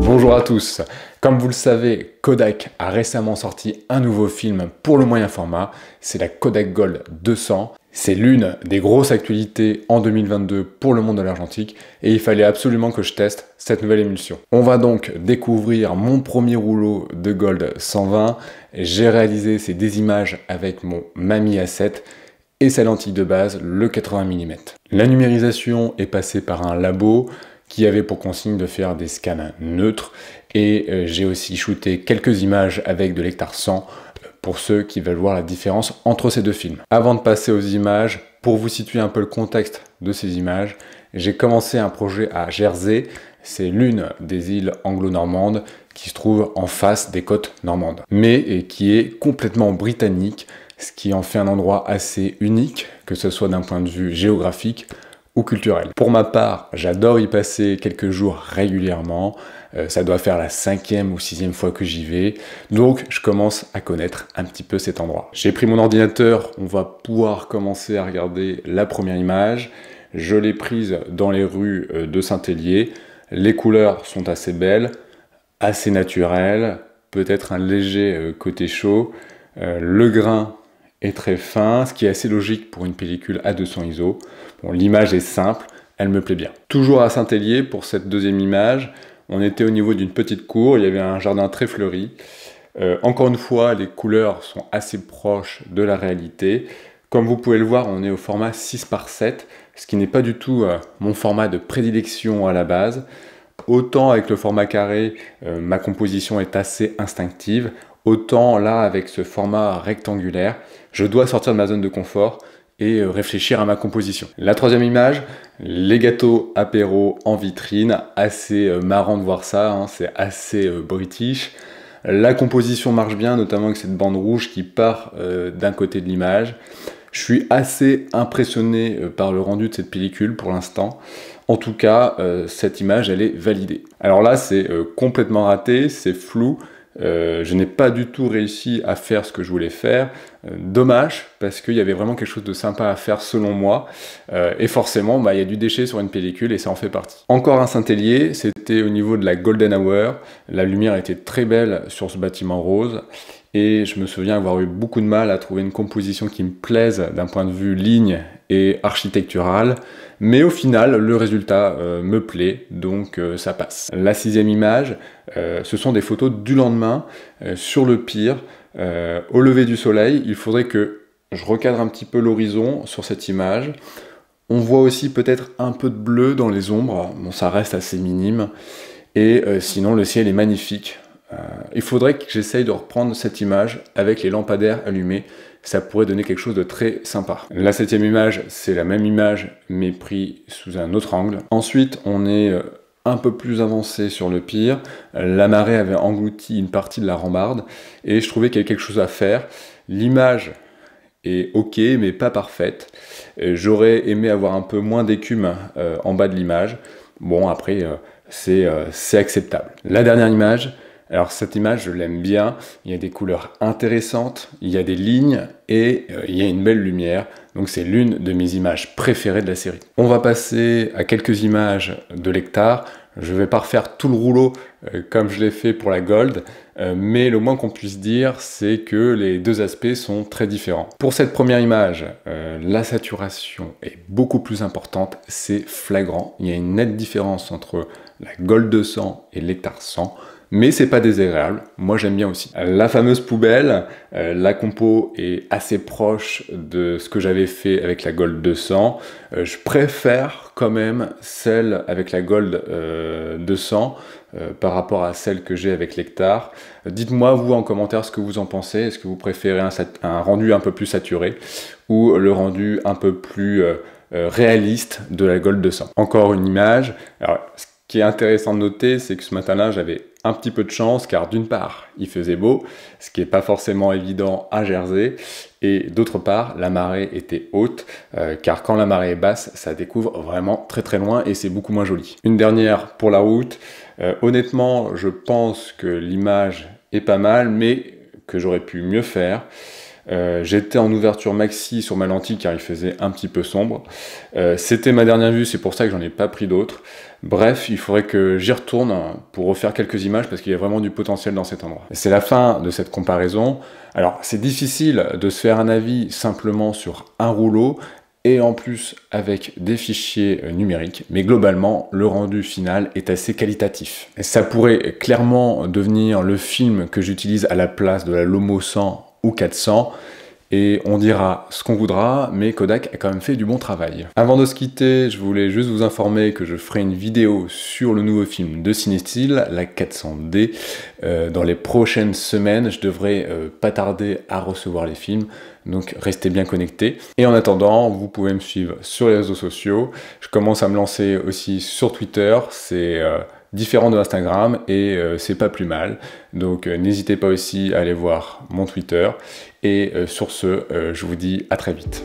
Bonjour à tous. Comme vous le savez, Kodak a récemment sorti un nouveau film pour le moyen format, c'est la Kodak Gold 200. C'est l'une des grosses actualités en 2022 pour le monde de l'argentique et il fallait absolument que je teste cette nouvelle émulsion. On va donc découvrir mon premier rouleau de Gold 120. J'ai réalisé ces des images avec mon Mami A7 et sa lentille de base, le 80 mm. La numérisation est passée par un labo, qui avait pour consigne de faire des scans neutres. Et euh, j'ai aussi shooté quelques images avec de l'hectare 100 euh, pour ceux qui veulent voir la différence entre ces deux films. Avant de passer aux images, pour vous situer un peu le contexte de ces images, j'ai commencé un projet à Jersey, c'est l'une des îles anglo-normandes qui se trouve en face des côtes normandes, mais qui est complètement britannique, ce qui en fait un endroit assez unique, que ce soit d'un point de vue géographique culturel Pour ma part, j'adore y passer quelques jours régulièrement. Euh, ça doit faire la cinquième ou sixième fois que j'y vais. Donc je commence à connaître un petit peu cet endroit. J'ai pris mon ordinateur, on va pouvoir commencer à regarder la première image. Je l'ai prise dans les rues euh, de Saint-Hélier. Les couleurs sont assez belles, assez naturelles, peut-être un léger euh, côté chaud. le grain est très fin, ce qui est assez logique pour une pellicule à 200 ISO. L'image est simple, elle me plaît bien. Toujours à Saint-Hélier pour cette deuxième image, on était au niveau d'une petite cour, il y avait un jardin très fleuri. Euh, encore une fois, les couleurs sont assez proches de la réalité. Comme vous pouvez le voir, on est au format 6 par 7, ce qui n'est pas du tout euh, mon format de prédilection à la base. Autant avec le format carré, euh, ma composition est assez instinctive, Autant là, avec ce format rectangulaire, je dois sortir de ma zone de confort et euh, réfléchir à ma composition. La troisième image, les gâteaux apéro en vitrine, assez euh, marrant de voir ça, hein, c'est assez euh, british. La composition marche bien, notamment avec cette bande rouge qui part d'un côté de l'image. Je suis assez impressionné par le rendu de cette pellicule pour l'instant. En tout cas, cette image, elle est validée. Alors là, c'est complètement raté, c'est flou, euh, je n'ai pas du tout réussi à faire ce que je voulais faire. Euh, dommage, parce qu'il y avait vraiment quelque chose de sympa à faire selon moi. Euh, et forcément, bah, il y a du déchet sur une pellicule et ça en fait partie. Encore un Saint-Hélier, c'était au niveau de la Golden Hour. La lumière était très belle sur ce bâtiment rose et je me souviens avoir eu beaucoup de mal à trouver une composition qui me plaise d'un point de vue ligne et architectural, mais au final le résultat euh, me plaît, donc euh, ça passe. La sixième image, euh, ce sont des photos du lendemain, sur le pire, au lever du soleil, il faudrait que je recadre un petit peu l'horizon sur cette image. On voit aussi peut-être un peu de bleu dans les ombres, bon ça reste assez minime, et sinon le ciel est magnifique, il faudrait que j'essaye de reprendre cette image avec les lampadaires allumés. Ça pourrait donner quelque chose de très sympa. La septième image, c'est la même image, mais pris sous un autre angle. Ensuite, on est euh, un peu plus avancé sur le pire. La marée avait englouti une partie de la rambarde et je trouvais qu'il y avait quelque chose à faire. L'image est ok mais pas parfaite. J'aurais aimé avoir un peu moins d'écume euh, en bas de l'image. Bon après euh, c'est acceptable. La dernière image, alors cette image, je l'aime bien, il y a des couleurs intéressantes, il y a des lignes et euh, il y a une belle lumière. Donc c'est l'une de mes images préférées de la série. On va passer à quelques images de l'hectare. Je ne vais pas refaire tout le rouleau euh, comme je l'ai fait pour la Gold, euh, mais le moins qu'on puisse dire, c'est que les deux aspects sont très différents. Pour cette première image, la saturation est beaucoup plus importante, c'est flagrant. Il y a une nette différence entre la Gold 200 et l'hectare 100 mais c'est pas désagréable. Moi, j'aime bien aussi. La fameuse poubelle, euh, la compo est assez proche de ce que j'avais fait avec la Gold 200. Euh, je préfère quand même celle avec la Gold 200 euh, par rapport à celle que j'ai avec l'hectare. Dites-moi, vous, en commentaire, ce que vous en pensez. Est-ce que vous préférez un, un, rendu un peu plus saturé ou le rendu un peu plus réaliste de la Gold 200 Encore une image. Alors, ce qui est intéressant de noter, c'est que ce matin-là, j'avais petit peu de chance car d'une part, il faisait beau, ce qui n'est pas forcément évident à Jersey, et d'autre part, la marée était haute euh, car quand la marée est basse, ça découvre vraiment très très loin et c'est beaucoup moins joli. Une dernière pour la route. Euh, honnêtement, je pense que l'image est pas mal, mais que j'aurais pu mieux faire. Euh, j'étais en ouverture maxi sur ma lentille car il faisait un petit peu sombre. Euh, c'était ma dernière vue, c'est pour ça que j'en ai pas pris d'autres. Bref, il faudrait que j'y retourne pour refaire quelques images parce qu'il y a vraiment du potentiel dans cet endroit. C'est la fin de cette comparaison. Alors c'est difficile de se faire un avis simplement sur un rouleau et en plus avec des fichiers euh, numériques, mais globalement, le rendu final est assez qualitatif. Ça pourrait clairement devenir le film que j'utilise à la place de la Lomo 100 ou 400. Et on dira ce qu'on voudra, mais Kodak a quand même fait du bon travail. Avant de se quitter, je voulais juste vous informer que je ferai une vidéo sur le nouveau film de Cinestyle, la 400D. Euh, dans les prochaines semaines, je devrais euh, pas tarder à recevoir les films, donc restez bien connectés. Et en attendant, vous pouvez me suivre sur les réseaux sociaux. Je commence à me lancer aussi sur Twitter, c'est... Euh, différent de Instagram et euh, c'est pas plus mal. Donc euh, n'hésitez pas aussi à aller voir mon Twitter. Et euh, sur ce, je vous dis à très vite.